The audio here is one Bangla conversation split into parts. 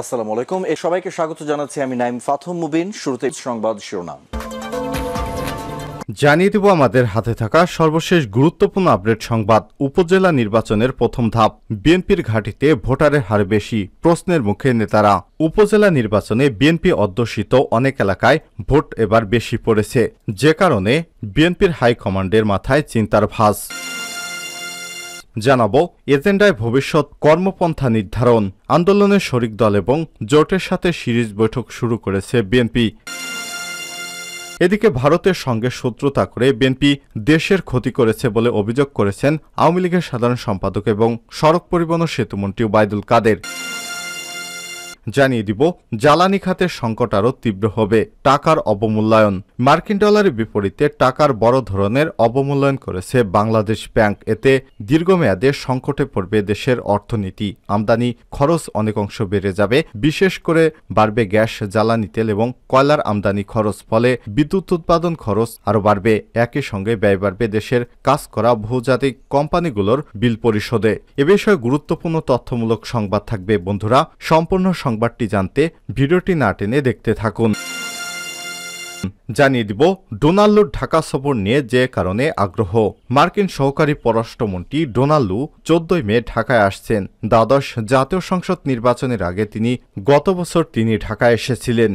আলাইকুম এ সবাইকে স্বাগত জানাচ্ছি আমি নাইম ফাথম মুবিন শুরুতে সংবাদ শিরোনাম জানিয়ে দেব আমাদের হাতে থাকা সর্বশেষ গুরুত্বপূর্ণ আপডেট সংবাদ উপজেলা নির্বাচনের প্রথম ধাপ বিএনপির ঘাটিতে ভোটারের হার বেশি প্রশ্নের মুখে নেতারা উপজেলা নির্বাচনে বিএনপি অধ্যুষিত অনেক এলাকায় ভোট এবার বেশি পড়েছে যে কারণে বিএনপির হাইকমান্ডের মাথায় চিন্তার ভাষ জানাবো এজেন্ডায় ভবিষ্যৎ কর্মপন্থা নির্ধারণ আন্দোলনে শরিক দল এবং জোটের সাথে সিরিজ বৈঠক শুরু করেছে বিএনপি এদিকে ভারতের সঙ্গে শত্রুতা করে বিএনপি দেশের ক্ষতি করেছে বলে অভিযোগ করেছেন আওয়ামী লীগের সাধারণ সম্পাদক এবং সড়ক পরিবহন সেতুমন্ত্রী ওবায়দুল কাদের জানিয়ে দিব জ্বালানি খাতের সংকট আরও তীব্র হবে টাকার অবমূল্যায়ন মার্কিন ডলারের বিপরীতে টাকার বড় ধরনের অবমূল্যায়ন করেছে বাংলাদেশ ব্যাংক এতে দীর্ঘমেয়াদে সংকটে পড়বে দেশের অর্থনীতি আমদানি খরচ অনেক অংশ বেড়ে যাবে বিশেষ করে বাড়বে গ্যাস জ্বালানি তেল এবং কয়লার আমদানি খরচ ফলে বিদ্যুৎ উৎপাদন খরচ আরও বাড়বে একই সঙ্গে ব্যয় বাড়বে দেশের কাজ করা বহুজাতিক কোম্পানিগুলোর বিল পরিশোধে এ বিষয়ে গুরুত্বপূর্ণ তথ্যমূলক সংবাদ থাকবে বন্ধুরা সম্পূর্ণ সংবাদটি জানতে ভিডিওটি না টেনে দেখতে থাকুন জানিয়ে দিব ডোনাল্ডোর ঢাকা সফর নিয়ে যে কারণে আগ্রহ মার্কিন সহকারী পররাষ্ট্রমন্ত্রী ডোনাল্ডু চোদ্দই মে ঢাকায় আসছেন দ্বাদশ জাতীয় সংসদ নির্বাচনের আগে তিনি গত বছর তিনি ঢাকায় এসেছিলেন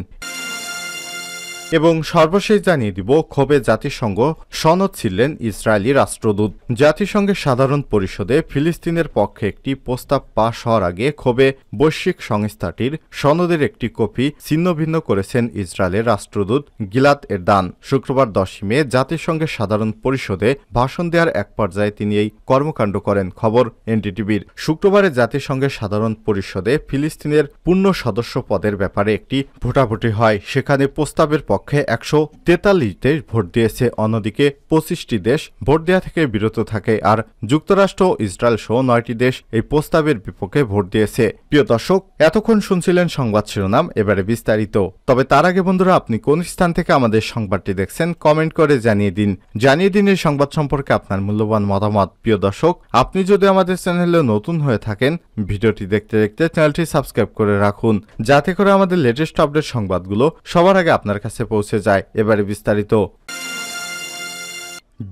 এবং সর্বশেষ জানিয়ে দিব ক্ষোভে জাতিসংঘ সনদ ছিলেন ইসরায়েলি রাষ্ট্রদূত জাতিসংঘের সাধারণ পরিষদে ফিলিস্তিনের পক্ষে একটি প্রস্তাব পাশ হওয়ার আগে ক্ষোভে বৈশ্বিক সংস্থাটির সনদের একটি কপি ছিন্নভিন্ন করেছেন ইসরায়েলের রাষ্ট্রদূত গিলাদ এরদান শুক্রবার দশই মে জাতিসংঘের সাধারণ পরিষদে ভাষণ দেওয়ার এক পর্যায়ে তিনি এই কর্মকাণ্ড করেন খবর এনডিটিভির শুক্রবারে জাতিসংঘের সাধারণ পরিষদে ফিলিস্তিনের পূর্ণ সদস্য পদের ব্যাপারে একটি ভোটাভুটি হয় সেখানে প্রস্তাবের পক্ষে পক্ষে একশো তেতাল্লিশ দেশ ভোট দিয়েছে অন্যদিকে পঁচিশটি দেশ ভোট দেওয়া থেকে বিরত থাকে আর যুক্তরাষ্ট্র ইসরায়েল সহ নয়টি দেশ এই প্রস্তাবের বিপক্ষে ভোট দিয়েছে প্রিয় দর্শক এতক্ষণ শুনছিলেন সংবাদ শিরোনাম এবারে বিস্তারিত তবে তার আগে বন্ধুরা আপনি কোন স্থান থেকে আমাদের সংবাদটি দেখছেন কমেন্ট করে জানিয়ে দিন জানিয়ে দিন এই সংবাদ সম্পর্কে আপনার মূল্যবান মতামত প্রিয় দর্শক আপনি যদি আমাদের চ্যানেলে নতুন হয়ে থাকেন ভিডিওটি দেখতে দেখতে চ্যানেলটি সাবস্ক্রাইব করে রাখুন যাতে করে আমাদের লেটেস্ট আপডেট সংবাদগুলো সবার আগে আপনার কাছে পৌঁছে যায় এবারে বিস্তারিত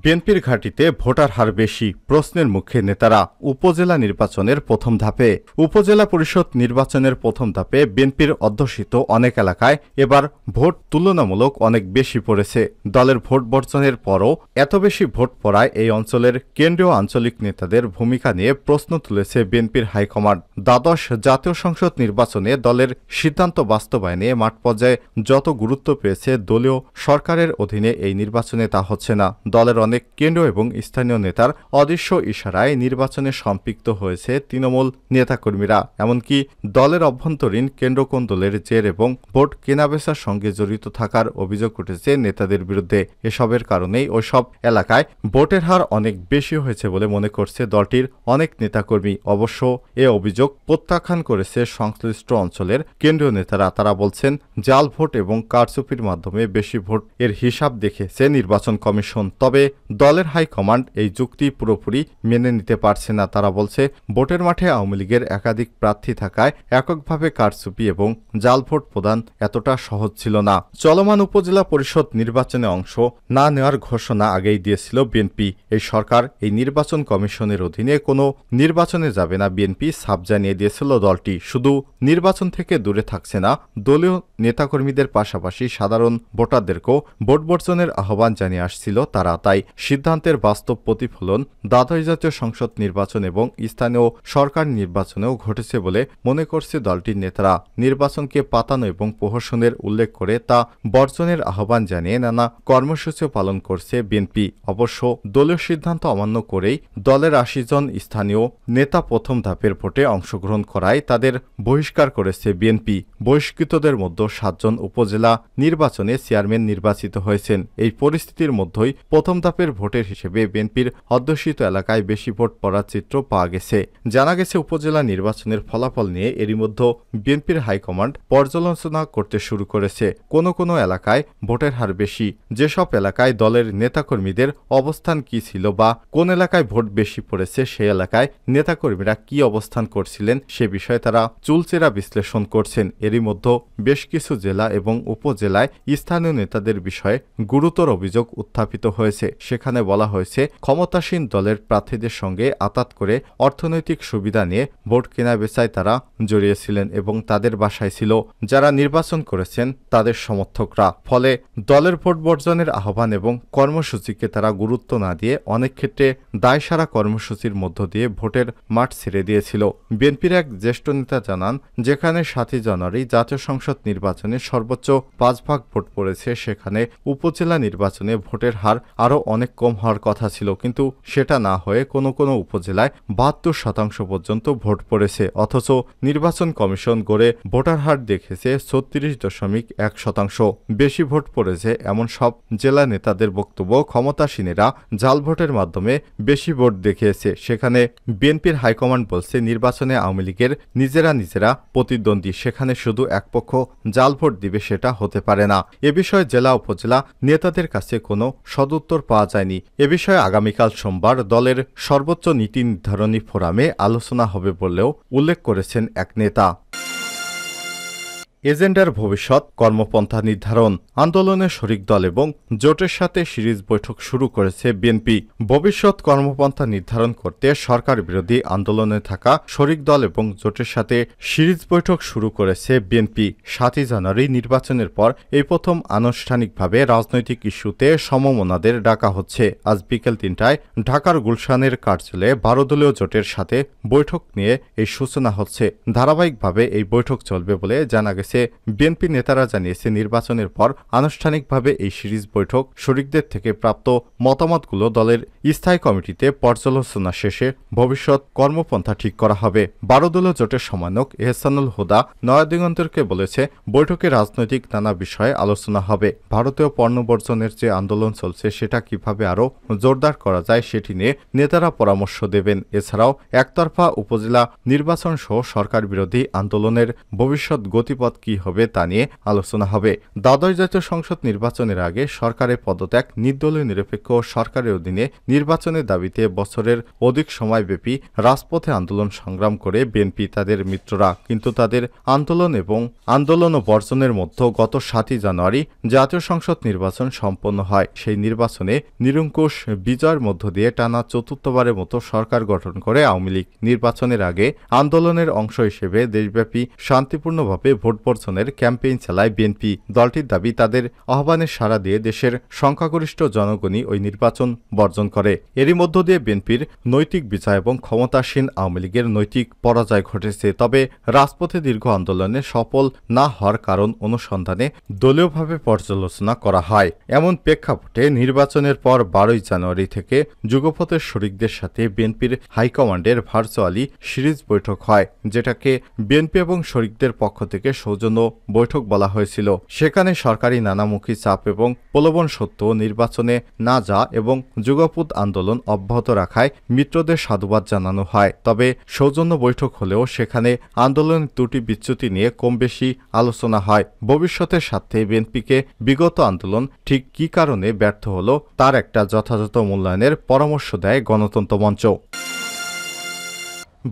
বিএনপির ঘাটিতে ভোটার হার বেশি প্রশ্নের মুখে নেতারা উপজেলা নির্বাচনের প্রথম ধাপে উপজেলা পরিষদ নির্বাচনের প্রথম ধাপে বিএনপির অধ্যুষিত অনেক এলাকায় এবার ভোট তুলনামূলক অনেক বেশি পড়েছে দলের ভোট বর্জনের পরও এত বেশি ভোট পড়ায় এই অঞ্চলের কেন্দ্রীয় আঞ্চলিক নেতাদের ভূমিকা নিয়ে প্রশ্ন তুলেছে বিএনপির হাইকমান্ড দ্বাদশ জাতীয় সংসদ নির্বাচনে দলের সিদ্ধান্ত বাস্তবায়নে মাঠ পর্যায়ে যত গুরুত্ব পেয়েছে দলীয় সরকারের অধীনে এই নির্বাচনে তা হচ্ছে না দলের বাজার অনেক কেন্দ্র এবং স্থানীয় নেতার অদৃশ্য ইশারায় নির্বাচনে সম্পৃক্ত হয়েছে তৃণমূল নেতাকর্মীরা এমনকি দলের অভ্যন্তরীণ কেন্দ্র কোন দলের জের এবং ভোট কেনাবেচার সঙ্গে জড়িত থাকার অভিযোগ উঠেছে নেতাদের বিরুদ্ধে এসবের কারণেই ওইসব এলাকায় ভোটের হার অনেক বেশি হয়েছে বলে মনে করছে দলটির অনেক নেতাকর্মী অবশ্য এ অভিযোগ প্রত্যাখ্যান করেছে সংশ্লিষ্ট অঞ্চলের কেন্দ্রীয় নেতারা তারা বলছেন জাল ভোট এবং কারচুপির মাধ্যমে বেশি ভোট এর হিসাব দেখেছে নির্বাচন কমিশন তবে দলের হাইকমান্ড এই যুক্তি পুরোপুরি মেনে নিতে পারছে না তারা বলছে ভোটের মাঠে আওয়ামী লীগের একাধিক প্রার্থী থাকায় এককভাবে কারচুপি এবং জাল ভোট প্রদান এতটা সহজ ছিল না চলমান উপজেলা পরিষদ নির্বাচনে অংশ না নেওয়ার ঘোষণা আগেই দিয়েছিল বিএনপি এই সরকার এই নির্বাচন কমিশনের অধীনে কোনো নির্বাচনে যাবে না বিএনপি সাব জানিয়ে দিয়েছিল দলটি শুধু নির্বাচন থেকে দূরে থাকছে না দলীয় নেতাকর্মীদের পাশাপাশি সাধারণ ভোটারদেরকেও ভোট বর্জনের আহ্বান জানিয়ে আসছিল তারা তাই তাই সিদ্ধান্তের বাস্তব প্রতিফলন দ্বাদশ জাতীয় সংসদ নির্বাচন এবং স্থানীয় সরকার নির্বাচনেও ঘটেছে বলে মনে করছে দলটির নেতারা নির্বাচনকে পাতানো এবং প্রহসনের উল্লেখ করে তা বর্জনের আহ্বান জানিয়ে নানা কর্মসূচিও পালন করছে বিএনপি অবশ্য দলীয় সিদ্ধান্ত অমান্য করেই দলের আশি জন স্থানীয় নেতা প্রথম ধাপের ভোটে অংশগ্রহণ করায় তাদের বহিষ্কার করেছে বিএনপি বহিষ্কৃতদের মধ্যে সাতজন উপজেলা নির্বাচনে চেয়ারম্যান নির্বাচিত হয়েছেন এই পরিস্থিতির মধ্যেই প্রথম অনুতাপের ভোটের হিসেবে বিএনপির অধ্যুষিত এলাকায় বেশি ভোট পড়ার চিত্র পাওয়া গেছে জানা গেছে উপজেলা নির্বাচনের ফলাফল নিয়ে এরই মধ্যে বিএনপির হাইকমান্ড পর্যালোচনা করতে শুরু করেছে কোনো কোনো এলাকায় ভোটের হার বেশি যেসব এলাকায় দলের নেতাকর্মীদের অবস্থান কি ছিল বা কোন এলাকায় ভোট বেশি পড়েছে সে এলাকায় নেতাকর্মীরা কি অবস্থান করছিলেন সে বিষয়ে তারা চুলচেরা বিশ্লেষণ করছেন এরই মধ্যে বেশ কিছু জেলা এবং উপজেলায় স্থানীয় নেতাদের বিষয়ে গুরুতর অভিযোগ উত্থাপিত হয়েছে সেখানে বলা হয়েছে ক্ষমতাসীন দলের প্রার্থীদের সঙ্গে আতাত করে অর্থনৈতিক সুবিধা নিয়ে ভোট কেনা বেচায় তারা জড়িয়েছিলেন এবং তাদের বাসায় ছিল যারা নির্বাচন করেছেন তাদের সমর্থকরা ফলে দলের ভোট বর্জনের আহ্বান এবং কর্মসূচিকে তারা গুরুত্ব না দিয়ে অনেক ক্ষেত্রে দায়সারা কর্মসূচির মধ্য দিয়ে ভোটের মাঠ ছেড়ে দিয়েছিল বিএনপির এক জ্যেষ্ঠ নেতা জানান যেখানে সাতই জানুয়ারি জাতীয় সংসদ নির্বাচনে সর্বোচ্চ পাঁচ ভাগ ভোট পড়েছে সেখানে উপজেলা নির্বাচনে ভোটের হার আরও অনেক কম হওয়ার কথা ছিল কিন্তু সেটা না হয়ে কোনো কোনো উপজেলায় বাহাত্তর শতাংশ পর্যন্ত ভোট পড়েছে অথচ নির্বাচন কমিশন গড়ে ভোটার হার দেখেছে ছত্রিশ দশমিক এক শতাংশ বেশি ভোট পড়েছে এমন সব জেলা নেতাদের বক্তব্য ক্ষমতাসীনেরা জাল ভোটের মাধ্যমে বেশি ভোট দেখিয়েছে সেখানে বিএনপির হাইকমান্ড বলছে নির্বাচনে আওয়ামী লীগের নিজেরা নিজেরা প্রতিদ্বন্দ্বী সেখানে শুধু একপক্ষ জাল ভোট দিবে সেটা হতে পারে না এ বিষয়ে জেলা উপজেলা নেতাদের কাছে কোনো সদুত্তর পাওয়া যায়নি এ বিষয়ে আগামীকাল সোমবার দলের সর্বোচ্চ নীতি নির্ধারণী ফোরামে আলোচনা হবে বলেও উল্লেখ করেছেন এক নেতা এজেন্ডার ভবিষ্যৎ কর্মপন্থা নির্ধারণ আন্দোলনে শরিক দল এবং জোটের সাথে সিরিজ বৈঠক শুরু করেছে বিএনপি ভবিষ্যৎ কর্মপন্থা নির্ধারণ করতে সরকার বিরোধী আন্দোলনে থাকা শরিক দল এবং জোটের সাথে সিরিজ বৈঠক শুরু করেছে বিএনপি সাতই জানুয়ারি নির্বাচনের পর এই প্রথম আনুষ্ঠানিকভাবে রাজনৈতিক ইস্যুতে সমমনাদের ডাকা হচ্ছে আজ বিকেল তিনটায় ঢাকার গুলশানের কার্যালয়ে বারোদলীয় জোটের সাথে বৈঠক নিয়ে এই সূচনা হচ্ছে ধারাবাহিকভাবে এই বৈঠক চলবে বলে জানা গেছে হয়েছে বিএনপি নেতারা জানিয়েছে নির্বাচনের পর আনুষ্ঠানিকভাবে এই সিরিজ বৈঠক শরিকদের থেকে প্রাপ্ত মতামতগুলো দলের স্থায়ী কমিটিতে পর্যালোচনা শেষে ভবিষ্যৎ কর্মপন্থা ঠিক করা হবে বারো দলীয় জোটের সমানক এহসানুল হুদা নয়াদিগন্তকে বলেছে বৈঠকে রাজনৈতিক নানা বিষয়ে আলোচনা হবে ভারতীয় পণ্য বর্জনের যে আন্দোলন চলছে সেটা কিভাবে আরও জোরদার করা যায় সেটি নিয়ে নেতারা পরামর্শ দেবেন এছাড়াও একতরফা উপজেলা নির্বাচন সহ সরকার বিরোধী আন্দোলনের ভবিষ্যৎ গতিপথ কি হবে তা নিয়ে আলোচনা হবে দ্বাদশ জাতীয় সংসদ নির্বাচনের আগে সরকারের পদত্যাগ নির্দলীয় নিরপেক্ষ সরকারের অধীনে নির্বাচনের দাবিতে বছরের অধিক সময়ব্যাপী রাজপথে আন্দোলন সংগ্রাম করে বিএনপি তাদের মিত্ররা কিন্তু তাদের আন্দোলন এবং আন্দোলন ও বর্জনের মধ্যে গত সাতই জানুয়ারি জাতীয় সংসদ নির্বাচন সম্পন্ন হয় সেই নির্বাচনে নিরঙ্কুশ বিজয়ের মধ্য দিয়ে টানা চতুর্থবারের মতো সরকার গঠন করে আওয়ামী লীগ নির্বাচনের আগে আন্দোলনের অংশ হিসেবে দেশব্যাপী শান্তিপূর্ণভাবে ভোট সমর্থনের ক্যাম্পেইন চালায় বিএনপি দলটির দাবি তাদের আহ্বানে সাড়া দিয়ে দেশের সংখ্যাগরিষ্ঠ জনগণই ওই নির্বাচন বর্জন করে এরই মধ্য দিয়ে বিএনপির নৈতিক বিচার এবং ক্ষমতাসীন আওয়ামী লীগের নৈতিক পরাজয় ঘটেছে তবে রাজপথে দীর্ঘ আন্দোলনে সফল না হওয়ার কারণ অনুসন্ধানে দলীয়ভাবে পর্যালোচনা করা হয় এমন প্রেক্ষাপটে নির্বাচনের পর বারোই জানুয়ারি থেকে যুগপথের শরিকদের সাথে বিএনপির হাইকমান্ডের ভার্চুয়ালি সিরিজ বৈঠক হয় যেটাকে বিএনপি এবং শরিকদের পক্ষ থেকে সৌজন্য জন্য বৈঠক বলা হয়েছিল সেখানে সরকারি নানামুখী চাপ এবং প্রলোভন সত্ত্বেও নির্বাচনে না যা এবং যুগপুত আন্দোলন অব্যাহত রাখায় মিত্রদের সাধুবাদ জানানো হয় তবে সৌজন্য বৈঠক হলেও সেখানে আন্দোলনের ত্রুটি বিচ্যুতি নিয়ে কম বেশি আলোচনা হয় ভবিষ্যতের স্বার্থে বিএনপিকে বিগত আন্দোলন ঠিক কি কারণে ব্যর্থ হলো তার একটা যথাযথ মূল্যায়নের পরামর্শ দেয় গণতন্ত্র মঞ্চ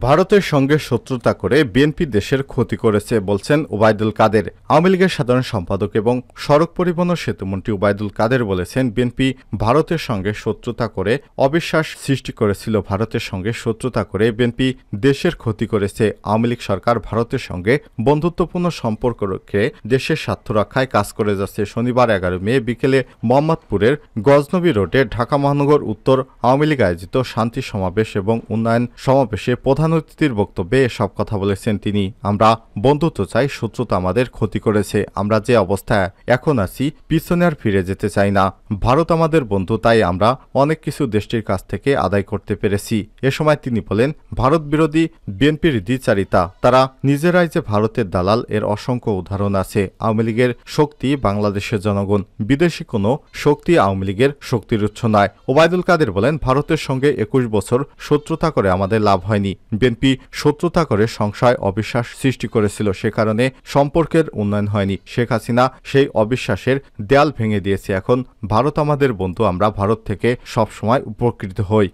ভারতের সঙ্গে শত্রুতা করে বিএনপি দেশের ক্ষতি করেছে বলছেন ওবায়দুল কাদের আওয়ামী লীগের সাধারণ সম্পাদক এবং সড়ক পরিবহন ও সেতুমন্ত্রী ওবায়দুল কাদের বলেছেন বিএনপি ভারতের সঙ্গে শত্রুতা করে অবিশ্বাস সৃষ্টি করেছিল ভারতের সঙ্গে শত্রুতা করে বিএনপি দেশের ক্ষতি করেছে আওয়ামী লীগ সরকার ভারতের সঙ্গে বন্ধুত্বপূর্ণ সম্পর্ক রক্ষে দেশের স্বার্থ রক্ষায় কাজ করে যাচ্ছে শনিবার এগারো মে বিকেলে মোহাম্মদপুরের গজনবী রোডে ঢাকা মহানগর উত্তর আওয়ামী লীগ আয়োজিত শান্তি সমাবেশ এবং উন্নয়ন সমাবেশে প্রধান প্রধান অতিথির বক্তব্যে সব কথা বলেছেন তিনি আমরা বন্ধুত্ব চাই শত্রুতা আমাদের ক্ষতি করেছে আমরা যে অবস্থায় এখন আছি পিছনে আর ফিরে যেতে চাই না ভারত আমাদের বন্ধু তাই আমরা অনেক কিছু দেশটির কাছ থেকে আদায় করতে পেরেছি এ সময় তিনি বলেন ভারত বিরোধী বিএনপির দ্বিচারিতা তারা নিজেরাই যে ভারতের দালাল এর অসংখ্য উদাহরণ আছে আওয়ামী লীগের শক্তি বাংলাদেশের জনগণ বিদেশি কোনো শক্তি আওয়ামী লীগের শক্তির উচ্ছ নয় ওবায়দুল কাদের বলেন ভারতের সঙ্গে একুশ বছর শত্রুতা করে আমাদের লাভ হয়নি বিএনপি শত্রুতা করে সংশয় অবিশ্বাস সৃষ্টি করেছিল সে কারণে সম্পর্কের উন্নয়ন হয়নি শেখ হাসিনা সেই অবিশ্বাসের দেয়াল ভেঙে দিয়েছে এখন ভারত আমাদের বন্ধু আমরা ভারত থেকে সবসময় উপকৃত হই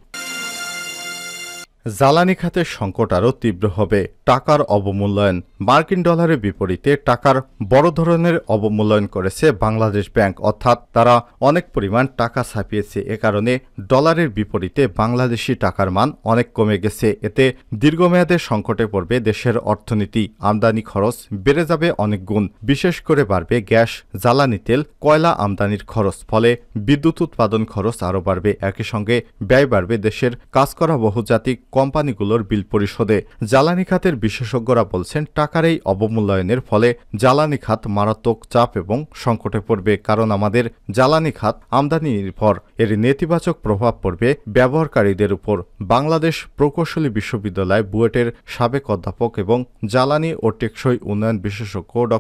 জ্বালানি খাতের সংকট আরও তীব্র হবে টাকার অবমূল্যায়ন মার্কিন ডলারের বিপরীতে টাকার বড় ধরনের অবমূল্যায়ন করেছে বাংলাদেশ ব্যাংক অর্থাৎ তারা অনেক পরিমাণ টাকা ছাপিয়েছে এ কারণে ডলারের বিপরীতে বাংলাদেশি টাকার মান অনেক কমে গেছে এতে দীর্ঘমেয়াদে সংকটে পড়বে দেশের অর্থনীতি আমদানি খরচ বেড়ে যাবে অনেক গুণ বিশেষ করে বাড়বে গ্যাস জ্বালানি তেল কয়লা আমদানির খরচ ফলে বিদ্যুৎ উৎপাদন খরচ আরও বাড়বে একই সঙ্গে ব্যয় বাড়বে দেশের কাজ করা বহুজাতিক কোম্পানিগুলোর বিল পরিশোধে জ্বালানি খাতের বিশেষজ্ঞরা বলছেন টাকার এই অবমূল্যায়নের ফলে জ্বালানি খাত মারাত্মক চাপ এবং সংকটে পড়বে কারণ আমাদের জ্বালানি খাত আমদানি নির্ভর এর নেতিবাচক প্রভাব পড়বে ব্যবহারকারীদের উপর বাংলাদেশ প্রকৌশলী বিশ্ববিদ্যালয় বুয়েটের সাবেক অধ্যাপক এবং জ্বালানি ও টেকসই উন্নয়ন বিশেষজ্ঞ ড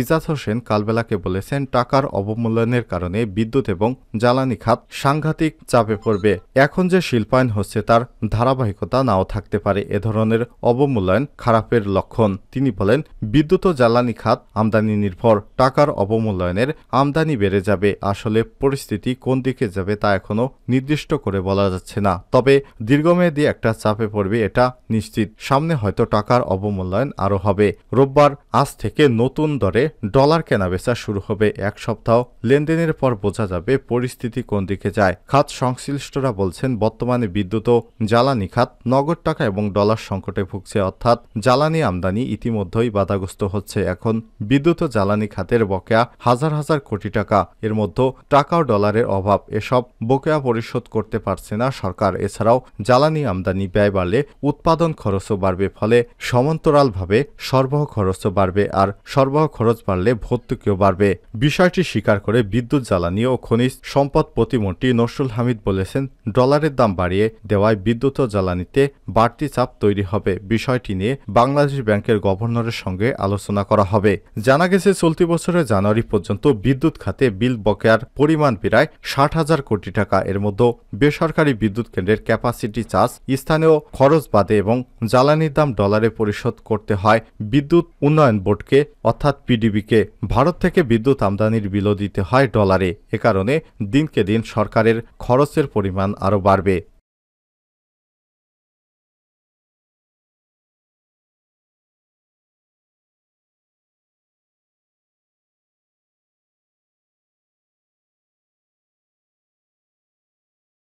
ইজাজ হোসেন কালবেলাকে বলেছেন টাকার অবমূল্যায়নের কারণে বিদ্যুৎ এবং জ্বালানি খাত সাংঘাতিক চাপে পড়বে এখন যে শিল্পায়ন হচ্ছে তার ধারাবাহিক দক্ষতা নাও থাকতে পারে এ ধরনের অবমূল্যায়ন খারাপের লক্ষণ তিনি বলেন বিদ্যুৎ ও জ্বালানি খাত আমদানি নির্ভর টাকার অবমূল্যায়নের আমদানি বেড়ে যাবে আসলে পরিস্থিতি কোন দিকে যাবে তা এখনও নির্দিষ্ট করে বলা যাচ্ছে না তবে দীর্ঘমেয়াদী একটা চাপে পড়বে এটা নিশ্চিত সামনে হয়তো টাকার অবমূল্যায়ন আরও হবে রোববার আজ থেকে নতুন দরে ডলার কেনাবেচা শুরু হবে এক সপ্তাহ লেনদেনের পর বোঝা যাবে পরিস্থিতি কোন দিকে যায় খাত সংশ্লিষ্টরা বলছেন বর্তমানে বিদ্যুৎ ও জ্বালানি খাত নগদ টাকা এবং ডলার সংকটে ভুগছে অর্থাৎ জ্বালানি আমদানি ইতিমধ্যেই বাধাগ্রস্ত হচ্ছে এখন বিদ্যুৎ ও জ্বালানি খাতের বকেয়া হাজার হাজার কোটি টাকা এর মধ্যে টাকা ও ডলারের অভাব এসব বকেয়া পরিশোধ করতে পারছে না সরকার এছাড়াও জ্বালানি আমদানি ব্যয় বাড়লে উৎপাদন খরচও বাড়বে ফলে সমান্তরালভাবে সরবরাহ খরচও বাড়বে আর সরবরাহ খরচ বাড়লে ভর্তুকিও বাড়বে বিষয়টি স্বীকার করে বিদ্যুৎ জ্বালানি ও খনিজ সম্পদ প্রতিমন্ত্রী নসরুল হামিদ বলেছেন ডলারের দাম বাড়িয়ে দেওয়ায় বিদ্যুৎ ও জ্বালানি অর্থনীতিতে বাড়তি চাপ তৈরি হবে বিষয়টি নিয়ে বাংলাদেশ ব্যাংকের গভর্নরের সঙ্গে আলোচনা করা হবে জানা গেছে চলতি বছরের জানুয়ারি পর্যন্ত বিদ্যুৎ খাতে বিল বকেয়ার পরিমাণ প্রায় ষাট হাজার কোটি টাকা এর মধ্যে বেসরকারি বিদ্যুৎ কেন্দ্রের ক্যাপাসিটি চার্জ স্থানীয় খরচ বাদে এবং জ্বালানির দাম ডলারে পরিশোধ করতে হয় বিদ্যুৎ উন্নয়ন বোর্ডকে অর্থাৎ পিডিবিকে ভারত থেকে বিদ্যুৎ আমদানির বিলও দিতে হয় ডলারে এ কারণে দিনকে দিন সরকারের খরচের পরিমাণ আরও বাড়বে